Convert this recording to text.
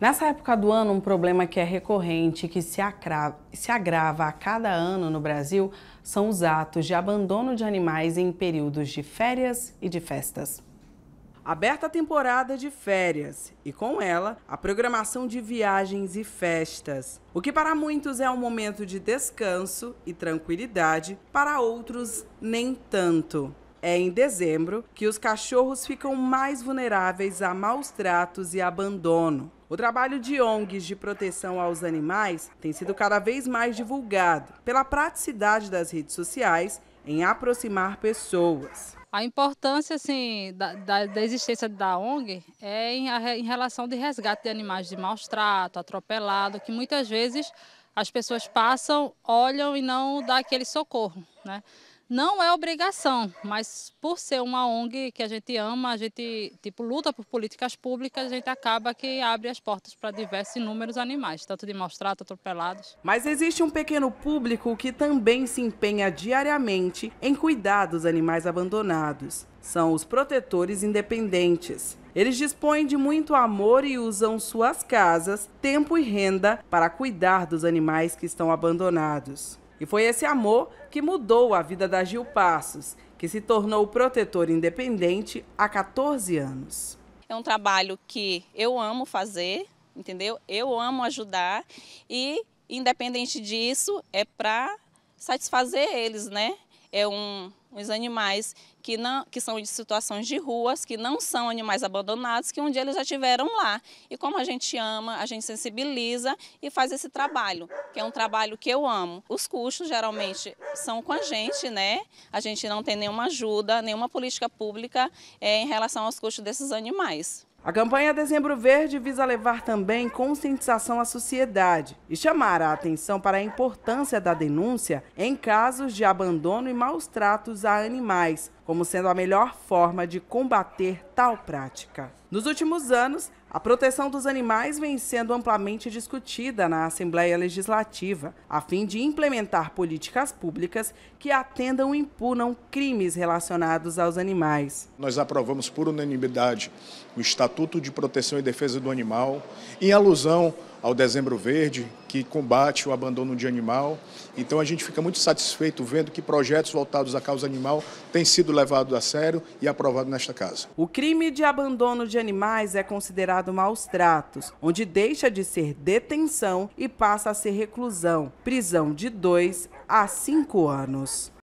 Nessa época do ano, um problema que é recorrente e que se agrava, se agrava a cada ano no Brasil são os atos de abandono de animais em períodos de férias e de festas. Aberta a temporada de férias e com ela a programação de viagens e festas. O que para muitos é um momento de descanso e tranquilidade, para outros nem tanto. É em dezembro que os cachorros ficam mais vulneráveis a maus tratos e abandono. O trabalho de ONGs de proteção aos animais tem sido cada vez mais divulgado pela praticidade das redes sociais em aproximar pessoas. A importância assim, da, da, da, existência da ONG é em, em relação de resgate de animais de maus trato, atropelado, que muitas vezes as pessoas passam, olham e não dão aquele socorro. Né? Não é obrigação, mas por ser uma ONG que a gente ama, a gente tipo luta por políticas públicas, a gente acaba que abre as portas para diversos inúmeros animais, tanto de maus tratos atropelados. Mas existe um pequeno público que também se empenha diariamente em cuidar dos animais abandonados. São os protetores independentes. Eles dispõem de muito amor e usam suas casas, tempo e renda para cuidar dos animais que estão abandonados. E foi esse amor que mudou a vida da Gil Passos, que se tornou protetor independente há 14 anos. É um trabalho que eu amo fazer, entendeu? Eu amo ajudar e, independente disso, é para satisfazer eles, né? é um, uns animais que, não, que são de situações de ruas, que não são animais abandonados, que um dia eles já tiveram lá. E como a gente ama, a gente sensibiliza e faz esse trabalho, que é um trabalho que eu amo. Os custos geralmente são com a gente, né? A gente não tem nenhuma ajuda, nenhuma política pública é, em relação aos custos desses animais. A campanha Dezembro Verde visa levar também conscientização à sociedade e chamar a atenção para a importância da denúncia em casos de abandono e maus tratos a animais, como sendo a melhor forma de combater tal prática. Nos últimos anos, a proteção dos animais vem sendo amplamente discutida na Assembleia Legislativa, a fim de implementar políticas públicas que atendam e impunam crimes relacionados aos animais. Nós aprovamos por unanimidade o Estatuto de Proteção e Defesa do Animal, em alusão ao Dezembro Verde, que combate o abandono de animal. Então a gente fica muito satisfeito vendo que projetos voltados à causa animal têm sido levados a sério e aprovados nesta casa. O crime de abandono de animais é considerado maus tratos, onde deixa de ser detenção e passa a ser reclusão, prisão de dois a cinco anos.